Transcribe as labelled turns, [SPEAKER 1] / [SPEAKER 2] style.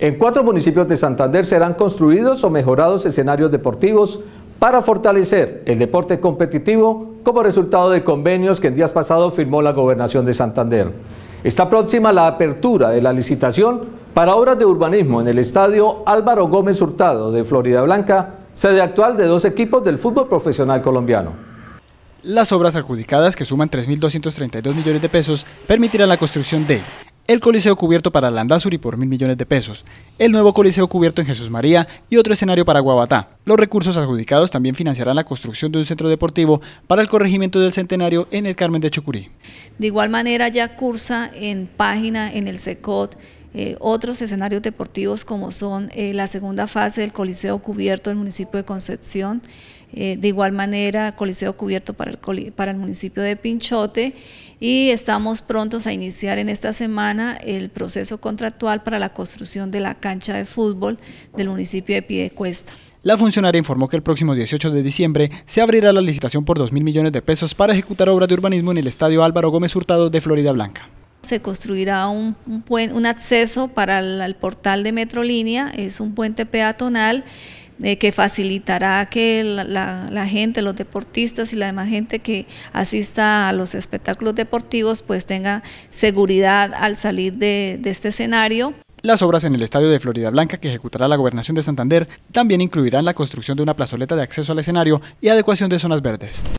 [SPEAKER 1] En cuatro municipios de Santander serán construidos o mejorados escenarios deportivos para fortalecer el deporte competitivo como resultado de convenios que en días pasados firmó la Gobernación de Santander. Está próxima la apertura de la licitación para obras de urbanismo en el Estadio Álvaro Gómez Hurtado de Florida Blanca, sede actual de dos equipos del fútbol profesional colombiano.
[SPEAKER 2] Las obras adjudicadas, que suman 3.232 millones de pesos, permitirán la construcción de el Coliseo cubierto para Landazuri por mil millones de pesos, el nuevo Coliseo cubierto en Jesús María y otro escenario para Guabatá. Los recursos adjudicados también financiarán la construcción de un centro deportivo para el corregimiento del centenario en el Carmen de Chucurí.
[SPEAKER 3] De igual manera ya cursa en página en el SECOT eh, otros escenarios deportivos como son eh, la segunda fase del Coliseo cubierto el municipio de Concepción, eh, de igual manera, coliseo cubierto para el, municipio de Pinchote y estamos prontos a iniciar en esta semana el proceso contractual para la construcción de la cancha de fútbol del municipio de Piedecuesta.
[SPEAKER 2] La funcionaria informó que el próximo 18 de diciembre se abrirá la licitación por 2.000 mil millones de pesos para ejecutar obras de urbanismo en el Estadio Álvaro Gómez Hurtado de Florida Blanca
[SPEAKER 3] se construirá un, un, acceso para el, portal de Metrolínea, es un puente peatonal eh, que facilitará que la, gente, los deportistas y la demás gente que asista a los espectáculos deportivos pues tenga seguridad al salir de este escenario.
[SPEAKER 2] Las obras en el estadio de Florida Blanca que ejecutará la gobernación de Santander también incluirán la construcción de una plazoleta de acceso al escenario y adecuación de zonas verdes.